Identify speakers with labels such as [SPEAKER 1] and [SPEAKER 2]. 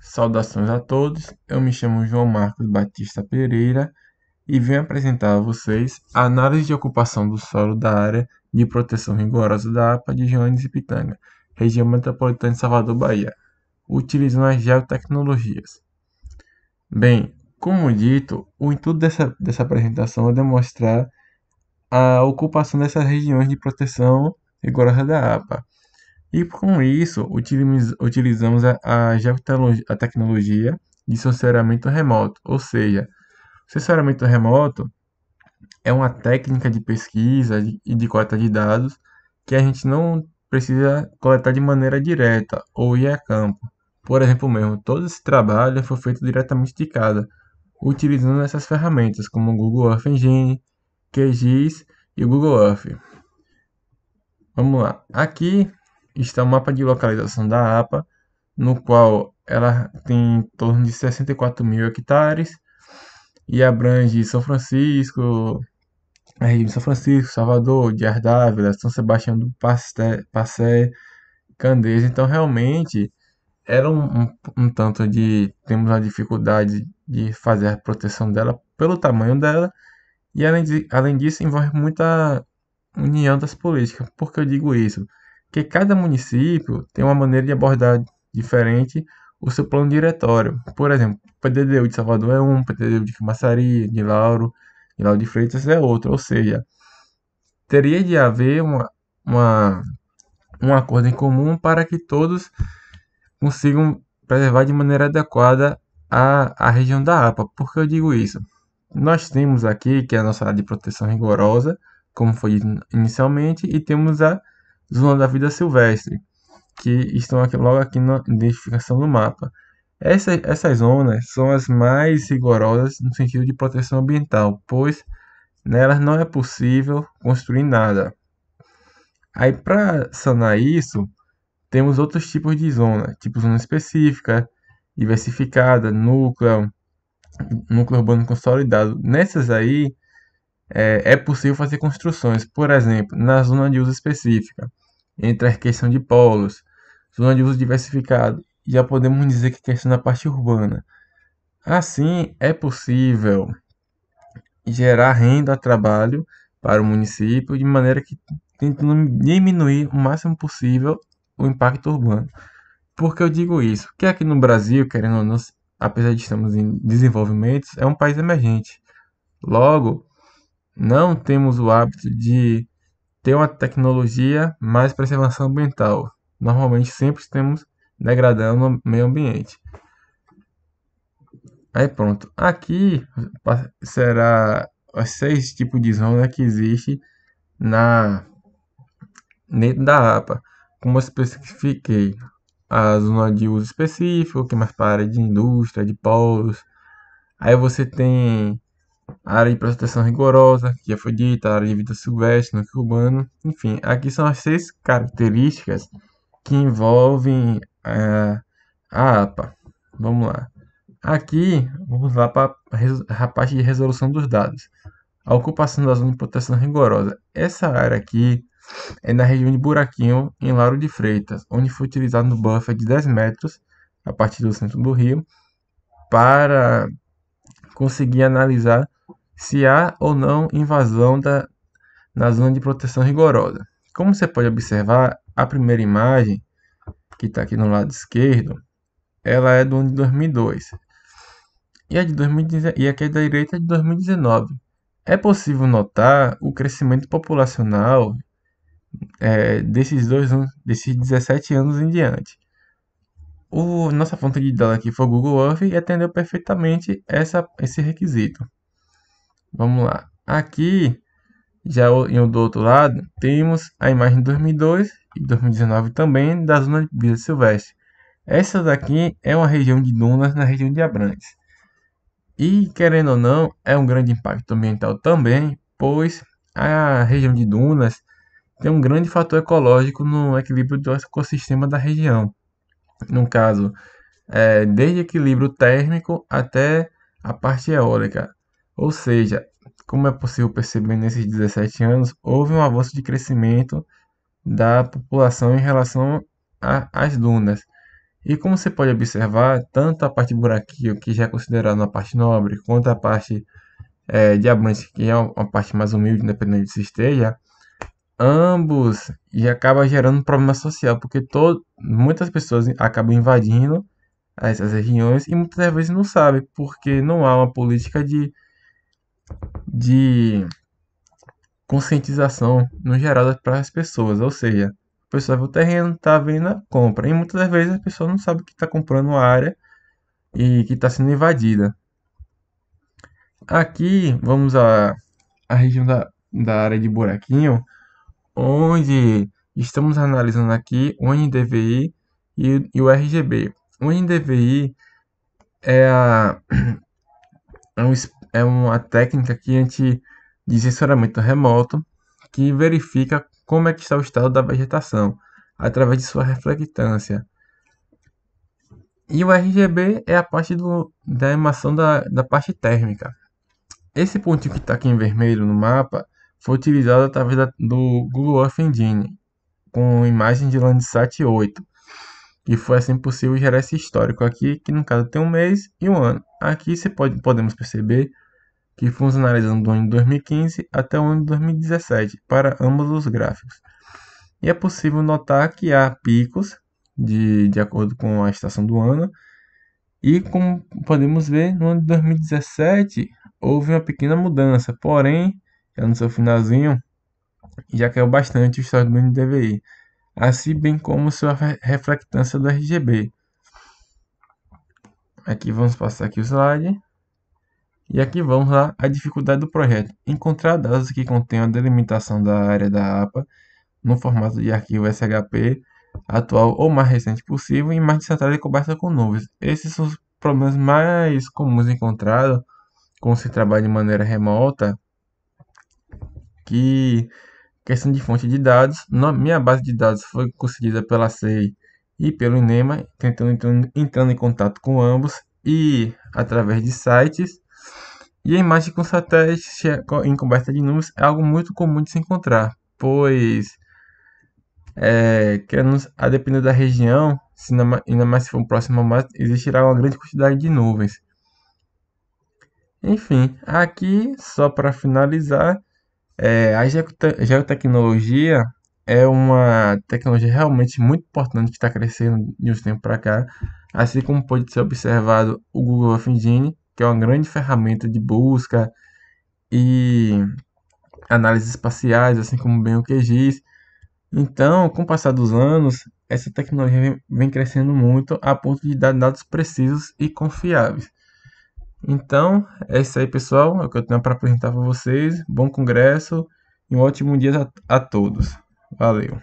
[SPEAKER 1] Saudações a todos, eu me chamo João Marcos Batista Pereira e venho apresentar a vocês a análise de ocupação do solo da área de proteção rigorosa da APA de Joanes e Pitanga, região metropolitana de Salvador, Bahia, utilizando as geotecnologias. Bem, como dito, o intuito dessa, dessa apresentação é demonstrar a ocupação dessas regiões de proteção rigorosa da APA e com isso, utilizamos a, a, a tecnologia de sensoramento remoto, ou seja, o remoto é uma técnica de pesquisa e de coleta de dados que a gente não precisa coletar de maneira direta ou ir a campo. Por exemplo, mesmo, todo esse trabalho foi feito diretamente de casa, utilizando essas ferramentas como o Google Earth Engine, QGIS e o Google Earth. Vamos lá. Aqui está o mapa de localização da APA, no qual ela tem em torno de 64 mil hectares e abrange São Francisco, a região de São Francisco, Salvador, Dias d'Ávila, São Sebastião do Passé, Passé Candeias. Então, realmente, era um, um, um, tanto de temos a dificuldade de fazer a proteção dela pelo tamanho dela e além, de, além disso envolve muita união das políticas. Por que eu digo isso? que cada município tem uma maneira de abordar diferente o seu plano diretório. Por exemplo, o PDDU de Salvador é um, o PDDU de Camaçari, de Lauro, de Lauro de Freitas é outro. Ou seja, teria de haver uma, uma, um acordo em comum para que todos consigam preservar de maneira adequada a, a região da APA. Por que eu digo isso? Nós temos aqui, que é a nossa área de proteção rigorosa, como foi dito inicialmente, e temos a zona da vida silvestre, que estão aqui, logo aqui na identificação do mapa. Essa, essas zonas são as mais rigorosas no sentido de proteção ambiental, pois nelas não é possível construir nada. Aí, para sanar isso, temos outros tipos de zona, tipo zona específica, diversificada, núcleo, núcleo urbano consolidado. Nessas aí é, é possível fazer construções, por exemplo, na zona de uso específica entre a questão de polos, zona de uso diversificado, já podemos dizer que questão da parte urbana. Assim, é possível gerar renda, trabalho para o município de maneira que tentando diminuir o máximo possível o impacto urbano. Por que eu digo isso? Porque aqui no Brasil, querendo ou não, apesar de estarmos em desenvolvimentos, é um país emergente. Logo, não temos o hábito de ter uma tecnologia mais preservação ambiental. Normalmente sempre estamos degradando o meio ambiente. Aí pronto. Aqui será os seis tipos de zona que existe na dentro da APA. Como eu especifiquei, a zona de uso específico, que é mais para área de indústria, de polos. Aí você tem área de proteção rigorosa, que já foi dita, área de vida silvestre, no urbano, enfim, aqui são as seis características que envolvem a, eh, a APA. Vamos lá. Aqui, vamos lá para a parte de resolução dos dados. A ocupação da zona de proteção rigorosa. Essa área aqui é na região de Buraquinho, em Lauro de Freitas, onde foi utilizado no buffer de 10 metros, a partir do centro do rio, para conseguir analisar se há ou não invasão da, na zona de proteção rigorosa. Como você pode observar, a primeira imagem, que está aqui no lado esquerdo, ela é do ano de 2002. E a, é de 2019, e a que é da direita é de 2019. É possível notar o crescimento populacional é, desses dois desses 17 anos em diante. O, nossa fonte de dados aqui foi o Google Earth e atendeu perfeitamente essa, esse requisito. Vamos lá. Aqui, já em do outro lado, temos a imagem de 2002 e 2019 também da zona de vida silvestre. Essa daqui é uma região de dunas na região de Abrantes. E, querendo ou não, é um grande impacto ambiental também, pois a região de dunas tem um grande fator ecológico no equilíbrio do ecossistema da região. No caso, é, desde equilíbrio térmico até a parte eólica. Ou seja, como é possível perceber nesses 17 anos, houve um avanço de crescimento da população em relação às dunas. E como você pode observar, tanto a parte buraquio, que já é considerada uma parte nobre, quanto a parte é, diamante, que é uma parte mais humilde, independente de se esteja, ambos já acaba gerando um problema social, porque todo, muitas pessoas acabam invadindo essas regiões e muitas vezes não sabem, porque não há uma política de de conscientização no geral para as pessoas, ou seja, a pessoa vê o terreno, está vendo a compra. E muitas das vezes a pessoa não sabe que está comprando a área e que está sendo invadida. Aqui vamos a a região da, da área de buraquinho, onde estamos analisando aqui o NDVI e, e o RGB. O NDVI é, a, é um, é uma técnica que a gente de sensoramento remoto que verifica como é que está o estado da vegetação através de sua reflectância. E o RGB é a parte do, da emissão da, da parte térmica. Esse pontinho que está aqui em vermelho no mapa foi utilizado através da, do Google Earth Engine com imagem de Landsat 8 que foi assim possível gerar esse histórico aqui, que no caso tem um mês e um ano. Aqui você pode, podemos perceber que fomos analisando do ano de 2015 até o ano de 2017 para ambos os gráficos. E é possível notar que há picos de, de acordo com a estação do ano. E como podemos ver, no ano de 2017 houve uma pequena mudança, porém, já é no seu finalzinho, já caiu bastante o histórico do DVI assim bem como sua reflectância do RGB. Aqui vamos passar aqui o slide. E aqui vamos lá a dificuldade do projeto. Encontrar dados que contenham a delimitação da área da APA no formato de arquivo SHP atual ou mais recente possível e mais central e coberta com nuvens. Esses são os problemas mais comuns encontrados quando se trabalha de maneira remota, que Questão de fonte de dados. Minha base de dados foi conseguida pela CEI e pelo INEMA, tentando entrando, entrando em contato com ambos e através de sites. E a imagem com satélites em coberta de nuvens é algo muito comum de se encontrar, pois é, a depender da região, se ainda mais se for um próximo mar, existirá uma grande quantidade de nuvens. Enfim, aqui só para finalizar, é, a geotecnologia é uma tecnologia realmente muito importante que está crescendo de uns tempos para cá, assim como pode ser observado o Google Earth Engine, que é uma grande ferramenta de busca e análises espaciais, assim como bem o QGIS. Então, com o passar dos anos, essa tecnologia vem crescendo muito a ponto de dar dados precisos e confiáveis. Então, é isso aí, pessoal. É o que eu tenho para apresentar para vocês. Bom congresso e um ótimo dia a, a todos. Valeu.